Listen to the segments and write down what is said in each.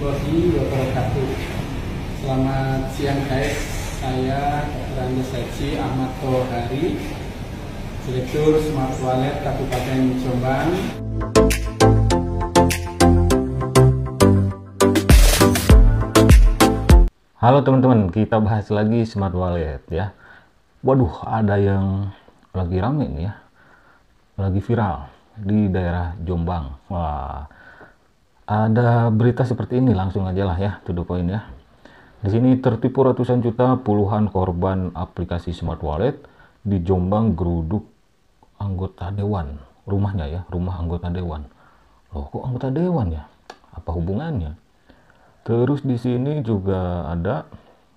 warahmatullahi wabarakatuh Selamat siang guys Saya Dr. Andes Haji Ahmad Tohari Direktur Smart Wallet Kabupaten Jombang Halo teman-teman, kita bahas lagi Smart Wallet ya Waduh, ada yang lagi rame nih ya Lagi viral di daerah Jombang Wah, ada berita seperti ini langsung aja lah ya, to the ya. Di sini tertipu ratusan juta puluhan korban aplikasi smart wallet di Jombang geruduk anggota dewan. Rumahnya ya, rumah anggota dewan. Loh kok anggota dewan ya? Apa hubungannya? Terus di sini juga ada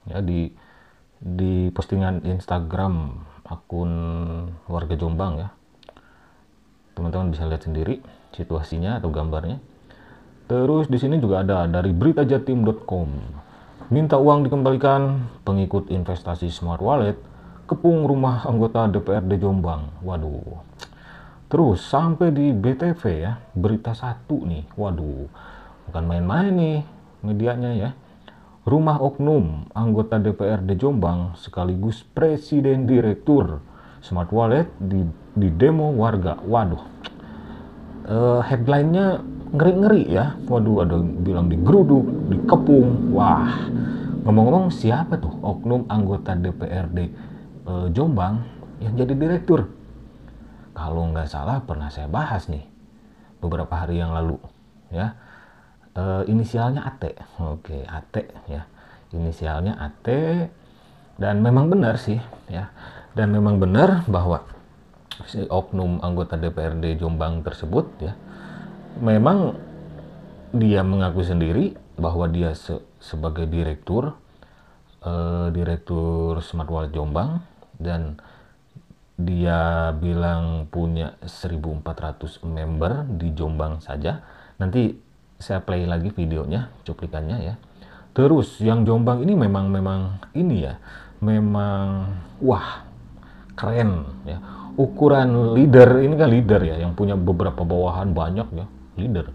ya di di postingan Instagram akun warga Jombang ya. Teman-teman bisa lihat sendiri situasinya atau gambarnya Terus di sini juga ada dari beritajatim.com. Minta uang dikembalikan pengikut investasi smart wallet kepung rumah anggota DPRD Jombang. Waduh. Terus sampai di BTV ya, berita satu nih. Waduh. Bukan main-main nih medianya ya. Rumah oknum anggota DPRD Jombang sekaligus presiden direktur Smart Wallet di, di demo warga. Waduh. Uh, headline-nya ngeri-ngeri ya. Waduh, ada yang bilang digeruduk, dikepung. Wah, ngomong-ngomong siapa tuh oknum anggota DPRD e, eh, Jombang yang jadi direktur? Kalau nggak salah pernah saya bahas nih beberapa hari yang lalu ya. E, inisialnya AT. Oke, AT ya. Inisialnya AT dan memang benar sih ya. Dan memang benar bahwa si oknum anggota DPRD Jombang tersebut ya memang dia mengaku sendiri bahwa dia se sebagai direktur eh, direktur Smart Wallet Jombang dan dia bilang punya 1400 member di Jombang saja. Nanti saya play lagi videonya, cuplikannya ya. Terus yang Jombang ini memang memang ini ya, memang wah keren ya. Ukuran leader ini kan leader ya yang punya beberapa bawahan banyak ya leader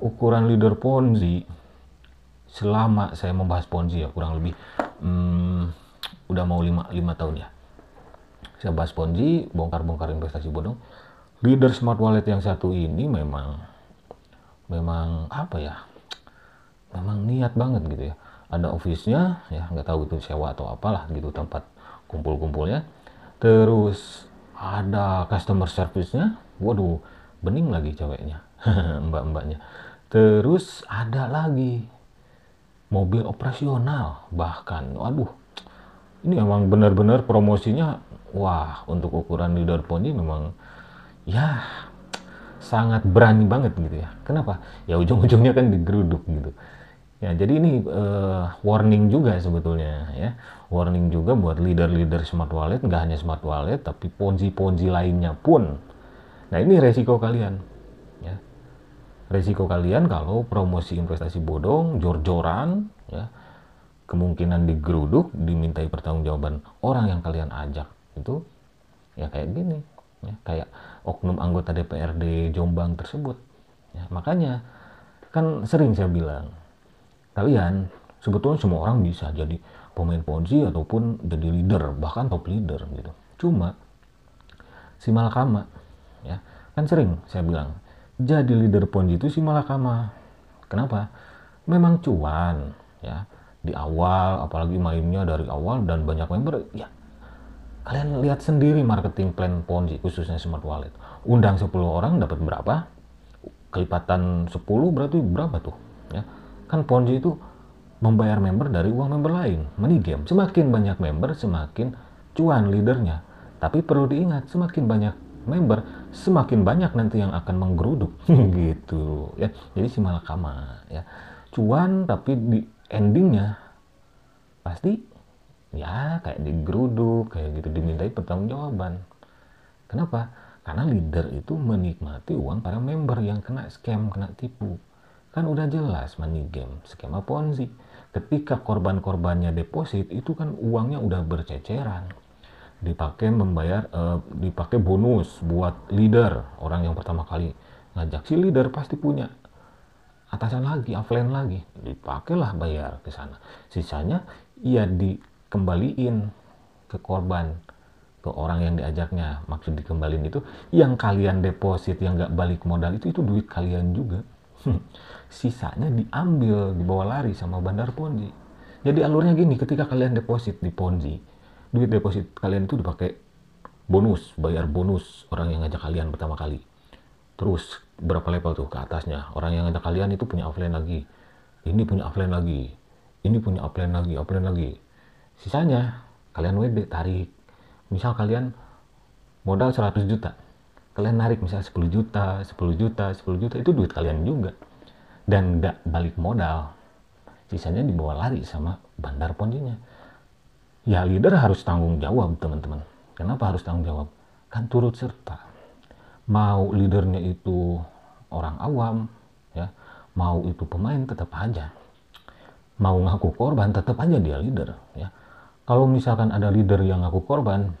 ukuran leader Ponzi selama saya membahas Ponzi ya kurang lebih hmm, udah mau lima tahun ya saya bahas Ponzi bongkar-bongkar investasi bodong leader smart wallet yang satu ini memang memang apa ya memang niat banget gitu ya ada office-nya ya nggak tahu itu sewa atau apalah gitu tempat kumpul-kumpulnya terus ada customer service-nya waduh bening lagi ceweknya mbak-mbaknya. Terus ada lagi mobil operasional bahkan. Waduh, ini emang benar-benar promosinya wah untuk ukuran leader pony memang ya sangat berani banget gitu ya. Kenapa? Ya ujung-ujungnya kan digeruduk gitu. Ya, jadi ini uh, warning juga sebetulnya ya. Warning juga buat leader-leader smart wallet, nggak hanya smart wallet, tapi ponzi-ponzi lainnya pun. Nah ini resiko kalian. Resiko kalian kalau promosi investasi bodong, jor-joran, ya, kemungkinan digeruduk, dimintai pertanggungjawaban orang yang kalian ajak itu ya kayak gini, ya, kayak oknum anggota DPRD Jombang tersebut. Ya, makanya kan sering saya bilang kalian sebetulnya semua orang bisa jadi pemain ponzi ataupun jadi leader bahkan top leader gitu. Cuma si malakama ya kan sering saya bilang jadi leader pon itu si Malakama. Kenapa? Memang cuan ya di awal apalagi mainnya dari awal dan banyak member ya kalian lihat sendiri marketing plan Ponzi khususnya smart wallet undang 10 orang dapat berapa kelipatan 10 berarti berapa tuh ya kan Ponzi itu membayar member dari uang member lain money game. semakin banyak member semakin cuan leadernya tapi perlu diingat semakin banyak member semakin banyak nanti yang akan menggeruduk gitu ya jadi si malakama ya cuan tapi di endingnya pasti ya kayak digeruduk kayak gitu dimintai pertanggungjawaban kenapa karena leader itu menikmati uang para member yang kena scam kena tipu kan udah jelas money game skema ponzi ketika korban-korbannya deposit itu kan uangnya udah berceceran dipakai membayar uh, dipakai bonus buat leader orang yang pertama kali ngajak si leader pasti punya atasan lagi offline lagi dipakailah bayar ke sana sisanya ia dikembaliin ke korban ke orang yang diajaknya maksud dikembalin itu yang kalian deposit yang nggak balik modal itu itu duit kalian juga hmm. sisanya diambil dibawa lari sama bandar ponzi jadi alurnya gini ketika kalian deposit di ponzi duit deposit kalian itu dipakai bonus, bayar bonus orang yang ngajak kalian pertama kali. Terus berapa level tuh ke atasnya. Orang yang ngajak kalian itu punya offline lagi. Ini punya offline lagi. Ini punya offline lagi, offline lagi. Sisanya kalian WD tarik. Misal kalian modal 100 juta. Kalian narik misal 10 juta, 10 juta, 10 juta itu duit kalian juga. Dan nggak balik modal. Sisanya dibawa lari sama bandar poninya ya leader harus tanggung jawab teman-teman. Kenapa harus tanggung jawab? Kan turut serta. Mau leadernya itu orang awam, ya, mau itu pemain tetap aja. Mau ngaku korban tetap aja dia leader, ya. Kalau misalkan ada leader yang ngaku korban,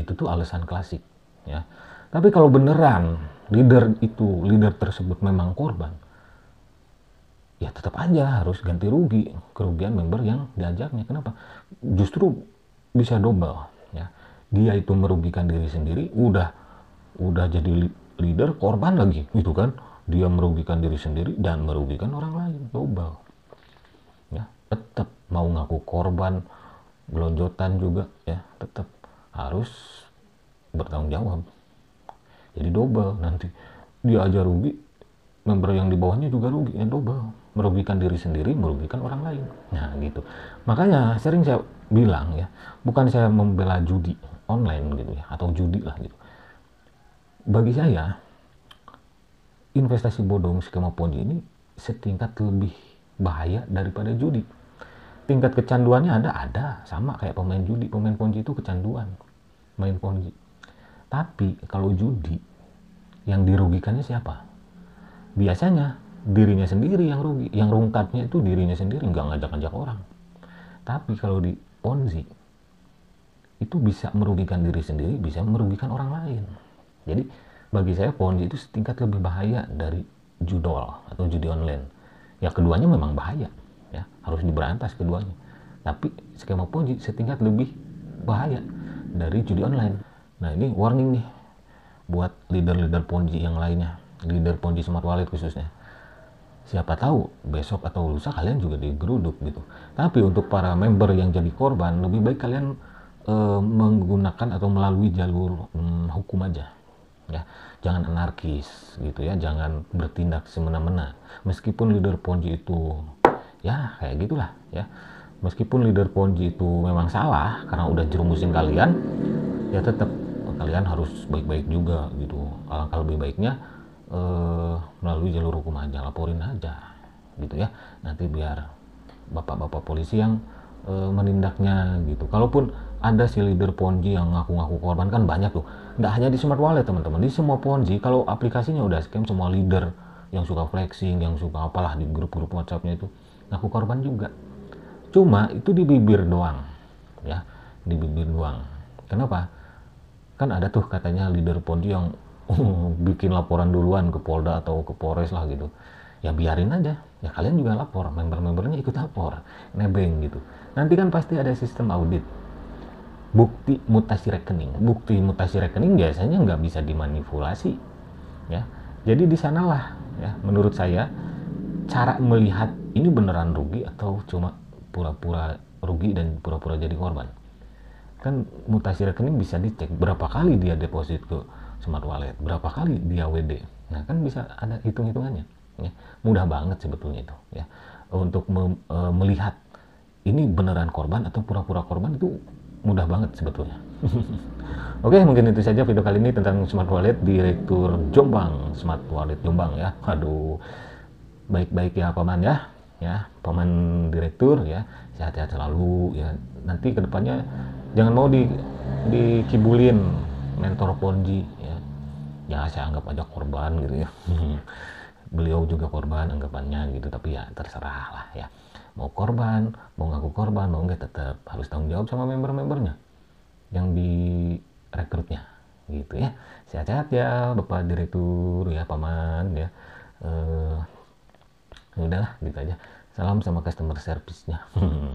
itu tuh alasan klasik, ya. Tapi kalau beneran leader itu, leader tersebut memang korban, ya tetap aja harus ganti rugi kerugian member yang diajaknya kenapa justru bisa double ya dia itu merugikan diri sendiri udah udah jadi leader korban lagi gitu kan dia merugikan diri sendiri dan merugikan orang lain double ya tetap mau ngaku korban gelonjotan juga ya tetap harus bertanggung jawab jadi double nanti dia aja rugi member yang di bawahnya juga rugi ya double merugikan diri sendiri merugikan orang lain nah gitu makanya sering saya bilang ya bukan saya membela judi online gitu ya atau judi lah gitu bagi saya investasi bodong skema ponzi ini setingkat lebih bahaya daripada judi tingkat kecanduannya ada ada sama kayak pemain judi pemain ponzi itu kecanduan main ponzi tapi kalau judi yang dirugikannya siapa biasanya dirinya sendiri yang rugi yang rungkatnya itu dirinya sendiri nggak ngajak-ngajak orang tapi kalau di ponzi itu bisa merugikan diri sendiri bisa merugikan orang lain jadi bagi saya ponzi itu setingkat lebih bahaya dari judol atau judi online ya keduanya memang bahaya ya harus diberantas keduanya tapi skema ponzi setingkat lebih bahaya dari judi online nah ini warning nih buat leader-leader ponzi yang lainnya leader Ponji Smart Wallet khususnya siapa tahu besok atau lusa kalian juga digeruduk gitu. Tapi untuk para member yang jadi korban, lebih baik kalian e, menggunakan atau melalui jalur hmm, hukum aja. Ya, jangan anarkis gitu ya, jangan bertindak semena-mena. Meskipun leader Ponji itu ya kayak gitulah ya. Meskipun leader Ponji itu memang salah karena udah jerumusin kalian, ya tetap kalian harus baik-baik juga gitu. Alangkah lebih baiknya eh, melalui jalur hukum aja laporin aja gitu ya nanti biar bapak-bapak polisi yang e, menindaknya gitu. Kalaupun ada si leader ponzi yang ngaku-ngaku korban kan banyak tuh. Nggak hanya di smart wallet teman-teman, di semua ponzi kalau aplikasinya udah scam semua leader yang suka flexing, yang suka apalah di grup-grup WhatsAppnya itu ngaku korban juga. Cuma itu di bibir doang, ya, di bibir doang. Kenapa? Kan ada tuh katanya leader ponzi yang bikin laporan duluan ke Polda atau ke Polres lah gitu ya biarin aja ya kalian juga lapor member-membernya ikut lapor nebeng gitu nanti kan pasti ada sistem audit bukti mutasi rekening bukti mutasi rekening biasanya nggak bisa dimanipulasi ya jadi di sanalah ya menurut saya cara melihat ini beneran rugi atau cuma pura-pura rugi dan pura-pura jadi korban kan mutasi rekening bisa dicek berapa kali dia deposit ke smart wallet berapa kali dia WD nah kan bisa ada hitung hitungannya ya. mudah banget sebetulnya itu ya untuk me, e, melihat ini beneran korban atau pura-pura korban itu mudah banget sebetulnya. Oke, mungkin itu saja video kali ini tentang smart wallet direktur Jombang, smart wallet Jombang ya. Aduh, baik-baik ya paman ya, ya paman direktur ya, sehat-sehat selalu ya. Nanti kedepannya jangan mau di dikibulin mentor Ponji ya ya saya anggap aja korban gitu ya hmm. beliau juga korban anggapannya gitu tapi ya terserah lah ya mau korban mau ngaku korban mau enggak tetap harus tanggung jawab sama member-membernya yang di rekrutnya gitu ya sehat-sehat ya bapak direktur ya paman ya eh, udahlah gitu aja salam sama customer service-nya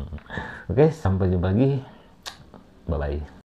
oke sampai jumpa lagi bye bye